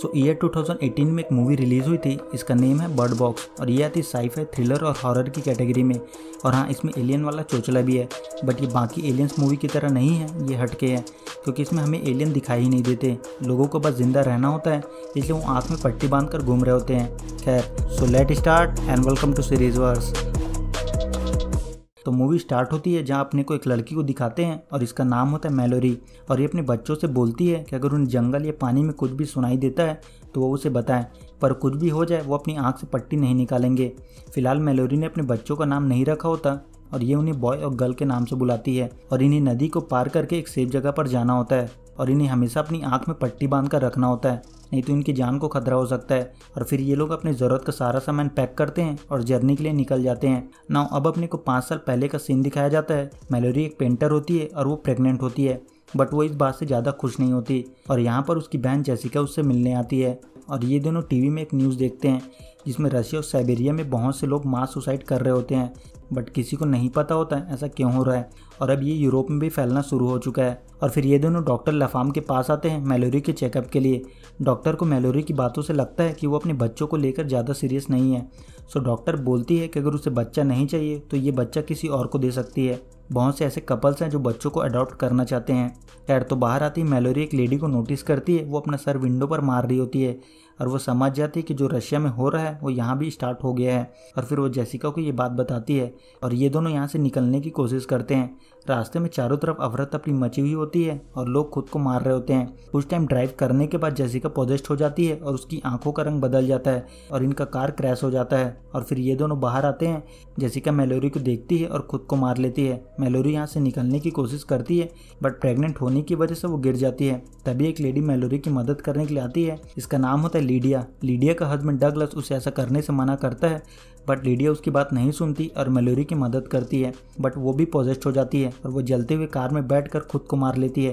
सो year 2018 में एक movie release हुई थी इसका नेम है बर्ड बॉक्स और ये आती है थ्रिलर और हॉरर की कैटेगरी में और हाँ इसमें एलियन वाला चोचला भी है बट ये बाकी एलियंस मूवी की तरह नहीं है ये हटके हैं क्योंकि इसमें हमें एलियन दिखाई ही नहीं देते लोगों को बस ज़िंदा रहना होता है इसलिए वो आँख में पट्टी बांध कर घूम रहे होते हैं खैर so let start and welcome to series verse तो मूवी स्टार्ट होती है जहाँ अपने को एक लड़की को दिखाते हैं और इसका नाम होता है मेलोरी और ये अपने बच्चों से बोलती है कि अगर उन्हें जंगल या पानी में कुछ भी सुनाई देता है तो वो उसे बताएं पर कुछ भी हो जाए वो अपनी आँख से पट्टी नहीं निकालेंगे फिलहाल मेलोरी ने अपने बच्चों का नाम नहीं रखा होता और ये उन्हें बॉय और गर्ल के नाम से बुलाती है और इन्हें नदी को पार करके एक सेफ जगह पर जाना होता है और इन्हें हमेशा अपनी आँख में पट्टी बांध कर रखना होता है नहीं तो इनकी जान को खतरा हो सकता है और फिर ये लोग अपनी ज़रूरत का सारा सामान पैक करते हैं और जर्नी के लिए निकल जाते हैं ना अब अपने को पाँच साल पहले का सीन दिखाया जाता है मेलोरी एक पेंटर होती है और वो प्रेगनेंट होती है बट वो इस बात से ज़्यादा खुश नहीं होती और यहाँ पर उसकी बहन जैसिका उससे मिलने आती है और ये दोनों टीवी में एक न्यूज़ देखते हैं जिसमें रशिया और साइबेरिया में बहुत से लोग मास सुसाइड कर रहे होते हैं बट किसी को नहीं पता होता है ऐसा क्यों हो रहा है और अब ये यूरोप में भी फैलना शुरू हो चुका है और फिर ये दोनों डॉक्टर लफाम के पास आते हैं मेलोरी के चेकअप के लिए डॉक्टर को मेलोरी की बातों से लगता है कि वो अपने बच्चों को लेकर ज़्यादा सीरियस नहीं है सो डॉक्टर बोलती है कि अगर उसे बच्चा नहीं चाहिए तो ये बच्चा किसी और को दे सकती है बहुत से ऐसे कपल्स हैं जो बच्चों को अडॉप्ट करना चाहते हैं खैर तो बाहर आती मेलोरी एक लेडी को नोटिस करती है वो अपना सर विंडो पर मार रही होती है और वो समझ जाती है कि जो रशिया में हो रहा है वो यहाँ भी स्टार्ट हो गया है और फिर वो जैसिका को ये बात बताती है और ये दोनों यहाँ से निकलने की कोशिश करते हैं रास्ते में चारों तरफ अफरत अपनी मची हुई होती है और लोग खुद को मार रहे होते हैं कुछ टाइम ड्राइव करने के बाद जैसिका पॉजिस्ट हो जाती है और उसकी आंखों का रंग बदल जाता है और इनका कार क्रैश हो जाता है और फिर ये दोनों बाहर आते हैं जैसिका मेलोरी को देखती है और खुद को मार लेती है मेलोरी यहाँ से निकलने की कोशिश करती है बट प्रेगनेंट होने की वजह से वो गिर जाती है तभी एक लेडी मेलोरी की मदद करने के लिए आती है इसका नाम होता है लीडिया लीडिया का हस्बैंड डगलस उसे ऐसा करने से मना करता है बट लीडिया उसकी बात नहीं सुनती और मेलोरी की मदद करती है बट वो भी पॉजिस्ट हो जाती है और वो जलते हुए कार में बैठ कर खुद को मार लेती है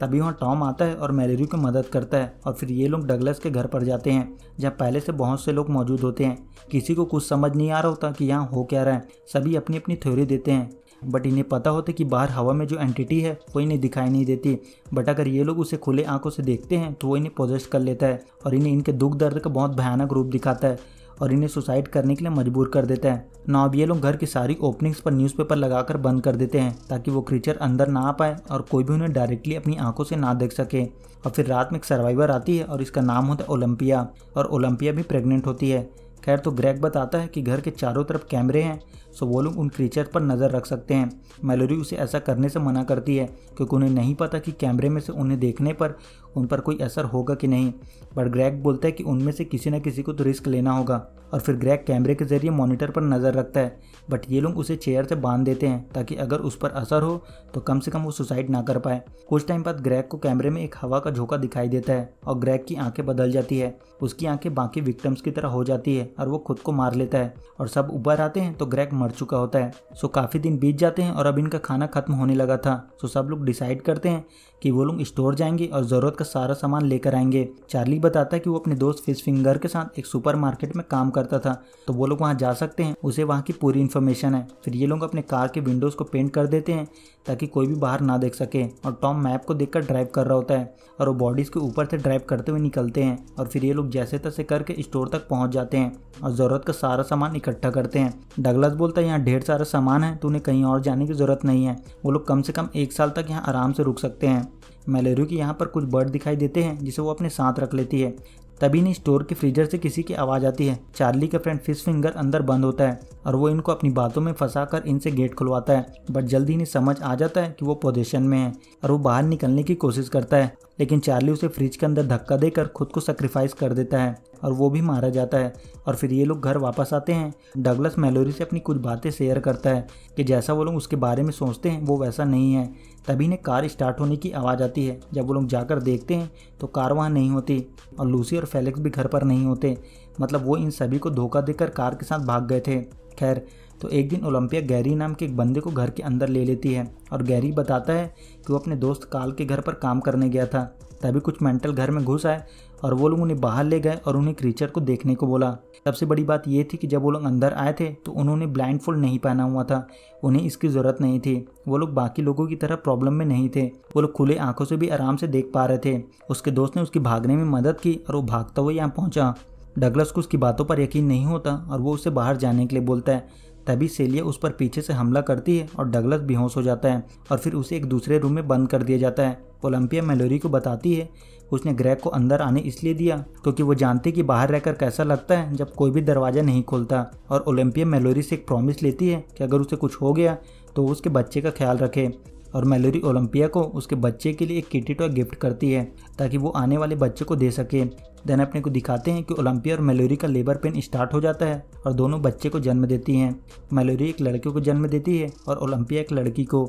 तभी वहाँ टॉम आता है और मेलोरी की मदद करता है और फिर ये लोग डगलस के घर पर जाते हैं जहाँ पहले से बहुत से लोग मौजूद होते हैं किसी को कुछ समझ नहीं आ रहा होता कि यहाँ हो क्या रहा है सभी अपनी अपनी थ्योरी देते हैं बट इन्हें पता होता कि बाहर हवा में जो एंटिटी है वो इन्हें दिखाई नहीं देती बट अगर ये लोग उसे खुले आंखों से देखते हैं तो वो इन्हें पोजेस कर लेता है और इन्हें इनके दुख दर्द का बहुत भयानक रूप दिखाता है और इन्हें सुसाइड करने के लिए मजबूर कर देता है ना अब ये लोग घर की सारी ओपनिंग्स पर न्यूज़पेपर लगाकर बंद कर देते हैं ताकि वो क्रीचर अंदर ना आ पाए और कोई भी उन्हें डायरेक्टली अपनी आंखों से ना देख सके और फिर रात में एक सर्वाइवर आती है और इसका नाम होता है ओलंपिया और ओलंपिया भी प्रेग्नेंट होती है खैर तो ग्रैग बताता है कि घर के चारों तरफ कैमरे हैं सो वो लोग उन क्रीचर पर नज़र रख सकते हैं मेलोरी उसे ऐसा करने से मना करती है क्योंकि उन्हें नहीं पता कि कैमरे में से उन्हें देखने पर उन पर कोई असर होगा कि नहीं बट ग्रैग बोलता है कि उनमें से किसी न किसी को तो रिस्क लेना होगा और फिर ग्रैग कैमरे के जरिए मॉनिटर पर नज़र रखता है बट ये लोग उसे चेयर से बांध देते हैं ताकि अगर उस पर असर हो तो कम से कम वो सुसाइड ना कर पाए कुछ टाइम बाद ग्रैग को कैमरे में एक हवा का झोंका दिखाई देता है और ग्रैग की आंखें बदल जाती है उसकी आंखें बाकी विक्टम्स की तरह हो जाती है और वो खुद को मार लेता है और सब ऊपर आते हैं तो ग्रैक मर चुका होता है सो काफ़ी दिन बीत जाते हैं और अब इनका खाना खत्म होने लगा था सो सब लोग डिसाइड करते हैं कि वो लोग स्टोर जाएंगे और ज़रूरत का सारा सामान लेकर आएंगे चार्ली बताता है कि वो अपने दोस्त फिश फिंगर के साथ एक सुपर मार्केट में काम करता था तो वो लोग वहाँ जा सकते हैं उसे वहाँ की पूरी इन्फॉर्मेशन है फिर ये लोग अपने कार के विंडोज़ को पेंट कर देते हैं ताकि कोई भी बाहर ना देख सके और टॉम मैप को देखकर ड्राइव कर रहा होता है और वो बॉडीज़ के ऊपर से ड्राइव करते हुए निकलते हैं और फिर ये लोग जैसे तैसे करके स्टोर तक पहुँच जाते हैं और ज़रूरत का सारा सामान इकट्ठा करते हैं डगलस बोलता है यहाँ ढेर सारा सामान है तो उन्हें कहीं और जाने की ज़रूरत नहीं है वो लोग कम से कम एक साल तक यहाँ आराम से रुक सकते हैं मैलेरू की यहाँ पर कुछ बर्ड दिखाई देते हैं जिसे वो अपने साथ रख लेती है तभी नहीं स्टोर के फ्रीजर से किसी की आवाज़ आती है चार्ली का फ्रेंड फिश फिंगर अंदर बंद होता है और वो इनको अपनी बातों में फंसा कर इनसे गेट खुलवाता है बट जल्दी इन्हें समझ आ जाता है कि वो पोजिशन में है और वो बाहर निकलने की कोशिश करता है लेकिन चार्ली उसे फ्रिज के अंदर धक्का देकर खुद को सेक्रीफाइस कर देता है और वो भी मारा जाता है और फिर ये लोग घर वापस आते हैं डगलस मेलोरी से अपनी कुछ बातें शेयर करता है कि जैसा वो लोग उसके बारे में सोचते हैं वो वैसा नहीं है तभी ने कार स्टार्ट होने की आवाज़ आती है जब वो लोग जाकर देखते हैं तो कार वहाँ नहीं होती और लूसी और फेलिक्स भी घर पर नहीं होते मतलब वो इन सभी को धोखा देकर कार के साथ भाग गए थे खैर तो एक दिन ओलंपिया गैरी नाम के एक बंदे को घर के अंदर ले लेती है और गैरी बताता है कि वो अपने दोस्त काल के घर पर काम करने गया था तभी कुछ मेंटल घर में घुस आए और वो लोग उन्हें बाहर ले गए और उन्हें क्रीचर को देखने को बोला सबसे बड़ी बात यह थी कि जब वो लोग अंदर आए थे तो उन्होंने ब्लाइंड फोल्ड नहीं पहना हुआ था उन्हें इसकी ज़रूरत नहीं थी वो लोग बाकी लोगों की तरह प्रॉब्लम में नहीं थे वो लोग खुले आंखों से भी आराम से देख पा रहे थे उसके दोस्त ने उसकी भागने में मदद की और वो भागता हुआ यहाँ पहुँचा डगलस को उसकी बातों पर यकीन नहीं होता और वो उसे बाहर जाने के लिए बोलता है तभी सेलिया उस पर पीछे से हमला करती है और डगलस बेहोश हो जाता है और फिर उसे एक दूसरे रूम में बंद कर दिया जाता है ओलंपिया मेलोरी को बताती है उसने ग्रैग को अंदर आने इसलिए दिया क्योंकि वो जानती कि बाहर रहकर कैसा लगता है जब कोई भी दरवाज़ा नहीं खोलता और ओलंपिया मेलोरी से एक प्रॉमिस लेती है कि अगर उसे कुछ हो गया तो उसके बच्चे का ख्याल रखे और मेलोरी ओलंपिया को उसके बच्चे के लिए एक किटी टॉय गिफ्ट करती है ताकि वो आने वाले बच्चे को दे सके देन अपने को दिखाते हैं कि ओलंपिया और मेलोरी का लेबर पेन स्टार्ट हो जाता है और दोनों बच्चे को जन्म देती हैं मेलोरी एक लड़के को जन्म देती है और ओलंपिया एक लड़की को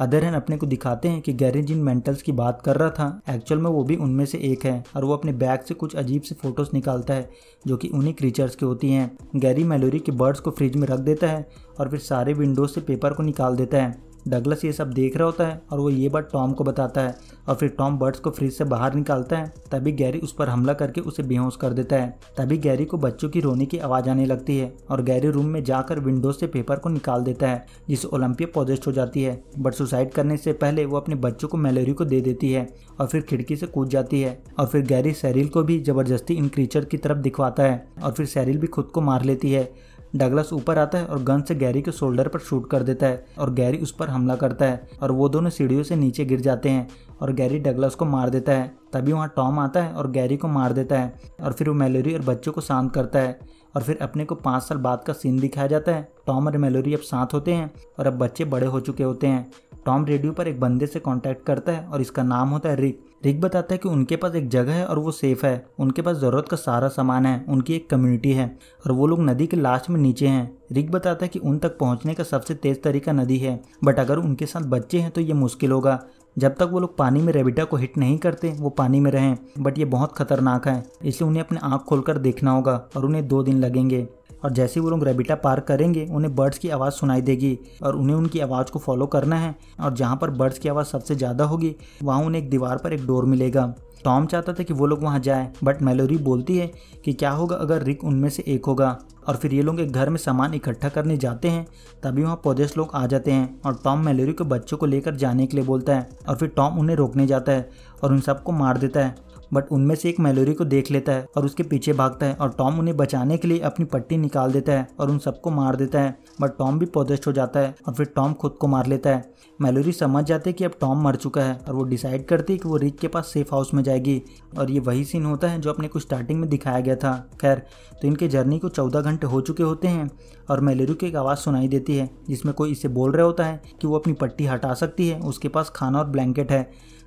अदर हैं अपने को दिखाते हैं कि गैरी जिन मेंटल्स की बात कर रहा था एक्चुअल में वो भी उनमें से एक है और वो अपने बैग से कुछ अजीब से फोटोज निकालता है जो कि उन्हीं क्रीचर्स की होती हैं गैरी मेलोरी के बर्ड्स को फ्रिज में रख देता है और फिर सारे विंडोज से पेपर को निकाल देता है डगलस ये सब देख रहा होता है और वो ये बात टॉम को बताता है और फिर टॉम बर्ड्स को फ्रिज से बाहर निकालता है तभी गैरी उस पर हमला करके उसे बेहोश कर देता है तभी गैरी को बच्चों की रोने की आवाज़ आने लगती है और गैरी रूम में जाकर विंडो से पेपर को निकाल देता है जिससे ओलंपिया पॉजिस्ट हो जाती है बट सुसाइड करने से पहले वो अपने बच्चों को मेलेरी को दे देती है और फिर खिड़की से कूद जाती है और फिर गैरी सैरिल को भी जबरदस्ती इन क्रीचर की तरफ दिखवाता है और फिर सैरिल भी खुद को मार लेती है डगलस ऊपर आता है और गन से गैरी के शोल्डर पर शूट कर देता है और गैरी उस पर हमला करता है और वो दोनों सीढ़ियों से नीचे गिर जाते हैं और गैरी डगलस को मार देता है तभी वहाँ टॉम आता है और गैरी को मार देता है और फिर वो मेलोरी और बच्चों को शांत करता है और फिर अपने को पाँच साल बाद का सीन दिखाया जाता है टॉम और मेलोरी अब साथ होते हैं और अब बच्चे बड़े हो चुके होते हैं टॉम रेडियो पर एक बंदे से कांटेक्ट करता है और इसका नाम होता है रिक रिक बताता है कि उनके पास एक जगह है और वो सेफ है उनके पास ज़रूरत का सारा सामान है उनकी एक कम्युनिटी है और वो लोग नदी के लास्ट में नीचे हैं रिक बताता है कि उन तक पहुंचने का सबसे तेज़ तरीका नदी है बट अगर उनके साथ बच्चे हैं तो ये मुश्किल होगा जब तक वो लोग पानी में रेबिटा को हिट नहीं करते वो पानी में रहें बट ये बहुत खतरनाक है इसलिए उन्हें अपने आँख खोलकर देखना होगा और उन्हें दो दिन लगेंगे और जैसे वो लोग रेबिटा पार करेंगे उन्हें बर्ड्स की आवाज़ सुनाई देगी और उन्हें उनकी आवाज़ को फॉलो करना है और जहाँ पर बर्ड्स की आवाज़ सबसे ज़्यादा होगी वहाँ उन्हें एक दीवार पर एक डोर मिलेगा टॉम चाहता था कि वो लोग वहाँ जाए बट मेलोरी बोलती है कि क्या होगा अगर रिक उनमें से एक होगा और फिर ये लोग एक घर में सामान इकट्ठा करने जाते हैं तभी वहाँ पोदेस लोग आ जाते हैं और टॉम मेलोरी के बच्चों को लेकर जाने के लिए बोलता है और फिर टॉम उन्हें रोकने जाता है और उन सबको मार देता है बट उनमें से एक मेलोरी को देख लेता है और उसके पीछे भागता है और टॉम उन्हें बचाने के लिए अपनी पट्टी निकाल देता है और उन सबको मार देता है बट टॉम भी पोजेस्ट हो जाता है और फिर टॉम खुद को मार लेता है मेलोरी समझ जाते है कि अब टॉम मर चुका है और वो डिसाइड करती है कि वो रिक के पास सेफ हाउस में जाएगी और ये वही सीन होता है जो अपने को स्टार्टिंग में दिखाया गया था खैर तो इनके जर्नी को चौदह घंटे हो चुके होते हैं और मेलेरू को एक आवाज़ सुनाई देती है जिसमें कोई इसे बोल रहा होता है कि वो अपनी पट्टी हटा सकती है उसके पास खाना और ब्लैंकेट है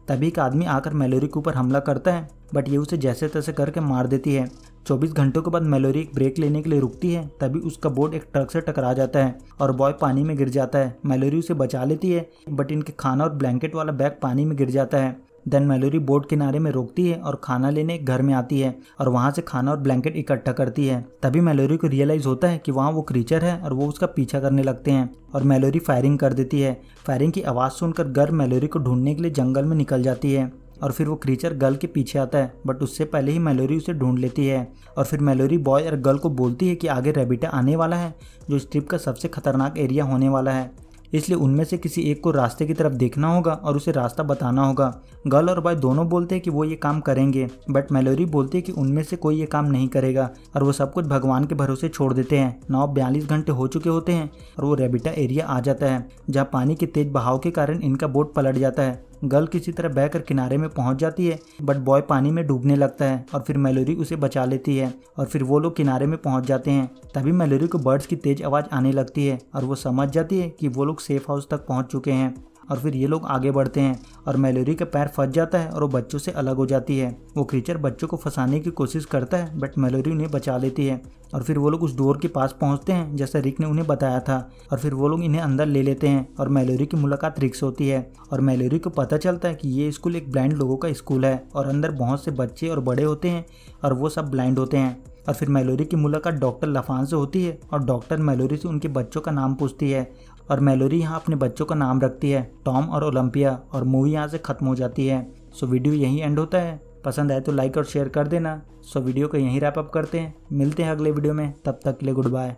तभी एक आदमी आकर मेलेरू के ऊपर हमला करता है बट ये उसे जैसे तैसे करके मार देती है 24 घंटों के बाद मेलोरी एक ब्रेक लेने के लिए रुकती है तभी उसका बोट एक ट्रक से टकरा जाता है और बॉय पानी में गिर जाता है मेलोरी उसे बचा लेती है बट इनके खाना और ब्लैंकेट वाला बैग पानी में गिर जाता है देन मेलोरी बोट किनारे में रोकती है और खाना लेने एक घर में आती है और वहाँ से खाना और ब्लैंकेट इकट्ठा करती है तभी मेलोरी को रियलाइज होता है कि वहाँ वो क्रीचर है और वो उसका पीछा करने लगते हैं और मेलोरी फायरिंग कर देती है फायरिंग की आवाज़ सुनकर घर मेलोरी को ढूंढने के लिए जंगल में निकल जाती है और फिर वो क्रीचर गर्ल के पीछे आता है बट उससे पहले ही मेलोरी उसे ढूंढ लेती है और फिर मेलोरी बॉय और गर्ल को बोलती है कि आगे रेबिटा आने वाला है जो इस ट्रिप का सबसे खतरनाक एरिया होने वाला है इसलिए उनमें से किसी एक को रास्ते की तरफ देखना होगा और उसे रास्ता बताना होगा गर्ल और बॉय दोनों बोलते हैं कि वो ये काम करेंगे बट मेलोरी बोलती है कि उनमें से कोई ये काम नहीं करेगा और वो सब कुछ भगवान के भरोसे छोड़ देते हैं नौ बयालीस घंटे हो चुके होते हैं और वो रेबिटा एरिया आ जाता है जहाँ पानी के तेज बहाव के कारण इनका बोट पलट जाता है गर्ल किसी तरह बहकर किनारे में पहुंच जाती है बट बॉय पानी में डूबने लगता है और फिर मेलोरी उसे बचा लेती है और फिर वो लोग किनारे में पहुंच जाते हैं तभी मेलोरी को बर्ड्स की तेज आवाज़ आने लगती है और वो समझ जाती है कि वो लोग सेफ हाउस तक पहुँच चुके हैं और फिर ये लोग आगे बढ़ते हैं और मेलोरी का पैर फंस जाता है और वो बच्चों से अलग हो जाती है वो क्रीचर बच्चों को फंसाने की कोशिश करता है बट मेलोरी उन्हें बचा लेती है और फिर वो लोग उस डोर के पास पहुंचते हैं जैसा रिक ने उन्हें बताया था और फिर वो लोग इन्हें अंदर ले लेते हैं और मेलोरी की मुलाकात रिक से होती है और मेलोरी को पता चलता है कि ये स्कूल एक ब्लाइंड लोगों का स्कूल है और अंदर बहुत से बच्चे और बड़े होते हैं और वो सब ब्लाइंड होते हैं और फिर मेलोरी की मुलाकात डॉक्टर लफान से होती है और डॉक्टर मेलोरी से उनके बच्चों का नाम पूछती है और मेलोरी यहाँ अपने बच्चों का नाम रखती है टॉम और ओलंपिया और मूवी यहाँ से ख़त्म हो जाती है सो वीडियो यहीं एंड होता है पसंद आए तो लाइक और शेयर कर देना सो वीडियो को यहीं रैप अप करते हैं मिलते हैं अगले वीडियो में तब तक के लिए गुड बाय